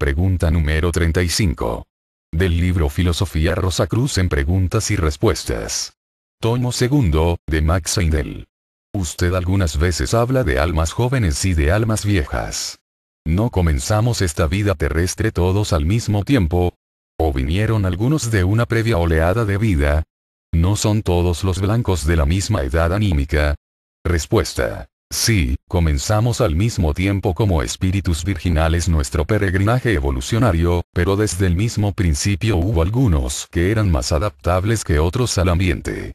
Pregunta número 35. Del libro Filosofía Rosa Cruz en Preguntas y Respuestas. Tomo segundo, de Max Heindel. Usted algunas veces habla de almas jóvenes y de almas viejas. ¿No comenzamos esta vida terrestre todos al mismo tiempo? ¿O vinieron algunos de una previa oleada de vida? ¿No son todos los blancos de la misma edad anímica? Respuesta. Sí, comenzamos al mismo tiempo como espíritus virginales nuestro peregrinaje evolucionario, pero desde el mismo principio hubo algunos que eran más adaptables que otros al ambiente.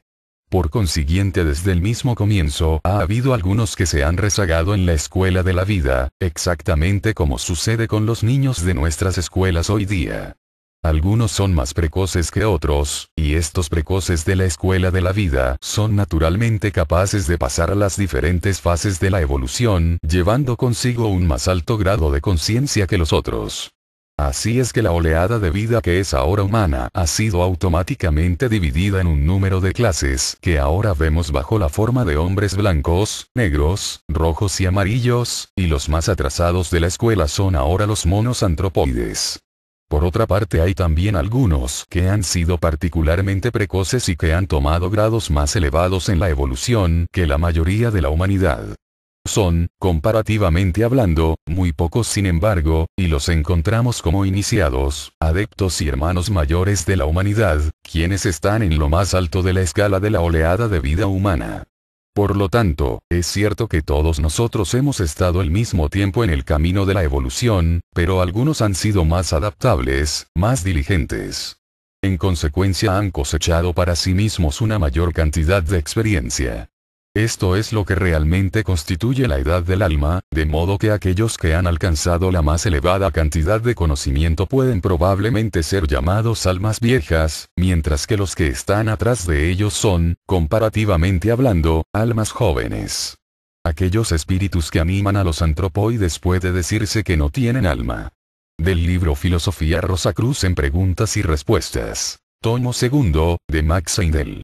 Por consiguiente desde el mismo comienzo ha habido algunos que se han rezagado en la escuela de la vida, exactamente como sucede con los niños de nuestras escuelas hoy día. Algunos son más precoces que otros, y estos precoces de la escuela de la vida son naturalmente capaces de pasar a las diferentes fases de la evolución, llevando consigo un más alto grado de conciencia que los otros. Así es que la oleada de vida que es ahora humana ha sido automáticamente dividida en un número de clases que ahora vemos bajo la forma de hombres blancos, negros, rojos y amarillos, y los más atrasados de la escuela son ahora los monos antropoides. Por otra parte hay también algunos que han sido particularmente precoces y que han tomado grados más elevados en la evolución que la mayoría de la humanidad. Son, comparativamente hablando, muy pocos sin embargo, y los encontramos como iniciados, adeptos y hermanos mayores de la humanidad, quienes están en lo más alto de la escala de la oleada de vida humana. Por lo tanto, es cierto que todos nosotros hemos estado el mismo tiempo en el camino de la evolución, pero algunos han sido más adaptables, más diligentes. En consecuencia han cosechado para sí mismos una mayor cantidad de experiencia. Esto es lo que realmente constituye la edad del alma, de modo que aquellos que han alcanzado la más elevada cantidad de conocimiento pueden probablemente ser llamados almas viejas, mientras que los que están atrás de ellos son, comparativamente hablando, almas jóvenes. Aquellos espíritus que animan a los antropoides puede decirse que no tienen alma. Del libro Filosofía Rosa Cruz en Preguntas y Respuestas. Tomo segundo, de Max Heindel.